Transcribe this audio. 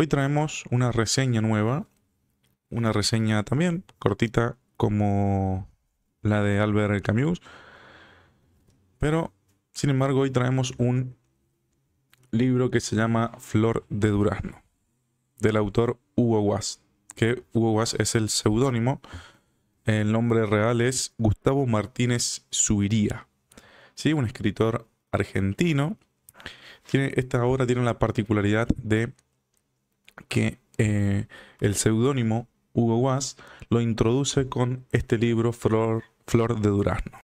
Hoy traemos una reseña nueva, una reseña también cortita como la de Albert Camus, pero sin embargo hoy traemos un libro que se llama Flor de Durazno, del autor Hugo Guas, que Hugo Guas es el seudónimo, el nombre real es Gustavo Martínez Suiría, un escritor argentino. esta obra tiene la particularidad de que eh, el seudónimo Hugo Guas lo introduce con este libro Flor, Flor de Durazno.